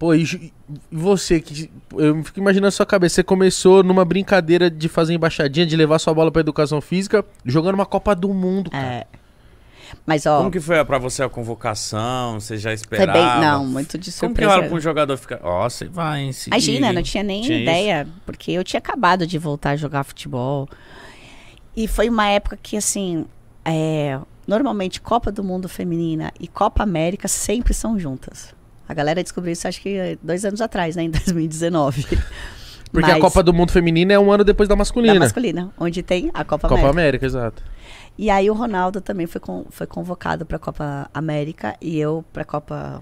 Pô, e você que. Eu fico imaginando a sua cabeça. Você começou numa brincadeira de fazer embaixadinha, de levar sua bola pra educação física, jogando uma Copa do Mundo, é. cara. É. Mas, ó, Como que foi para você a convocação? Você já esperava? não, muito de surpresa. Como que era pra um jogador ficar, ó, oh, você vai em seguir. Imagina, não tinha nem tinha ideia, isso. porque eu tinha acabado de voltar a jogar futebol. E foi uma época que, assim, é, normalmente Copa do Mundo Feminina e Copa América sempre são juntas. A galera descobriu isso acho que eh, dois anos atrás, né? Em 2019. Porque Mas, a Copa do Mundo Feminina é um ano depois da masculina. Da masculina, onde tem a Copa, Copa América. Copa América, exato. E aí o Ronaldo também foi, foi convocado para a Copa América e eu para a Copa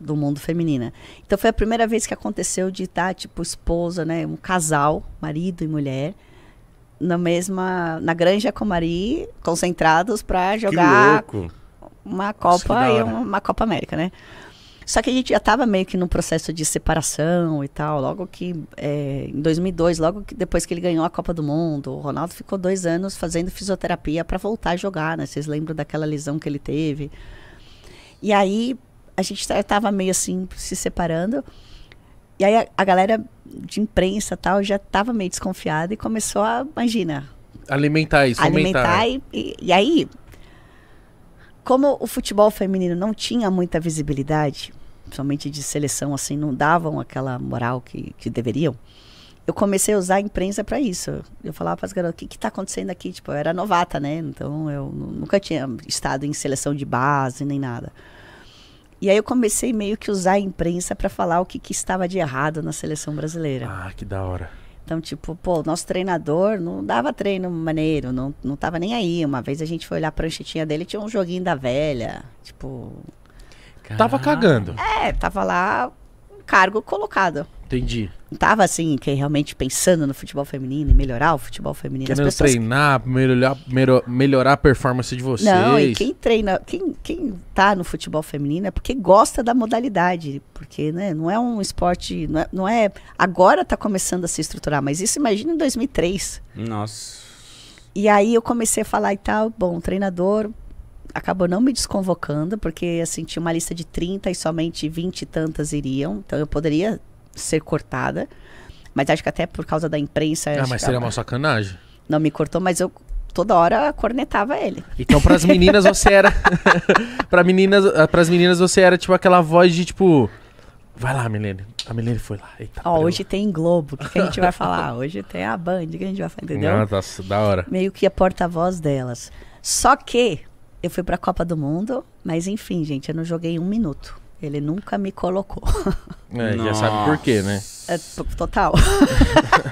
do Mundo Feminina. Então foi a primeira vez que aconteceu de estar, tipo, esposa, né? Um casal, marido e mulher, na mesma. na Granja Comari, concentrados para jogar uma Copa Nossa, e uma, uma Copa América, né? Só que a gente já estava meio que num processo de separação e tal. Logo que, é, em 2002, logo que depois que ele ganhou a Copa do Mundo, o Ronaldo ficou dois anos fazendo fisioterapia para voltar a jogar, né? Vocês lembram daquela lesão que ele teve? E aí a gente tá, estava meio assim se separando. E aí a, a galera de imprensa tal já estava meio desconfiada e começou a, imagina. Alimentar isso, alimentar. E, e, e aí como o futebol feminino não tinha muita visibilidade, principalmente de seleção, assim, não davam aquela moral que, que deveriam. Eu comecei a usar a imprensa para isso. Eu falava para as garotas, o que está acontecendo aqui? Tipo, eu era novata, né? Então, eu nunca tinha estado em seleção de base, nem nada. E aí eu comecei meio que usar a imprensa para falar o que, que estava de errado na seleção brasileira. Ah, que da hora. Então, tipo, pô, nosso treinador não dava treino maneiro, não, não tava nem aí. Uma vez a gente foi olhar a pranchetinha dele, tinha um joguinho da velha, tipo... Caraca. Tava cagando. É, é, tava lá um cargo colocado. Entendi. Não tava assim, que realmente pensando no futebol feminino e melhorar o futebol feminino. Querendo pessoas... treinar, melhorar, melhorar a performance de vocês. Não, e quem treina, quem, quem tá no futebol feminino é porque gosta da modalidade. Porque, né, não é um esporte, não é, não é agora tá começando a se estruturar, mas isso imagina em 2003. Nossa. E aí eu comecei a falar e tal, bom, treinador, acabou não me desconvocando, porque assim, tinha uma lista de 30 e somente 20 e tantas iriam. Então eu poderia ser cortada. Mas acho que até por causa da imprensa. Ah, mas seria uma sacanagem. Não me cortou, mas eu toda hora cornetava ele. Então, para as meninas você era, para meninas, ah, para as meninas você era tipo aquela voz de tipo, vai lá, Milene. A Milene foi lá. Eita, Ó, hoje tem Globo, o que, que, a gente vai falar? Hoje tem a Band, o que a gente vai falar, entendeu? Ah, tá, da hora. Meio que a porta-voz delas. Só que eu fui para a Copa do Mundo, mas enfim, gente, eu não joguei um minuto. Ele nunca me colocou. É, já sabe por quê, né? É, total.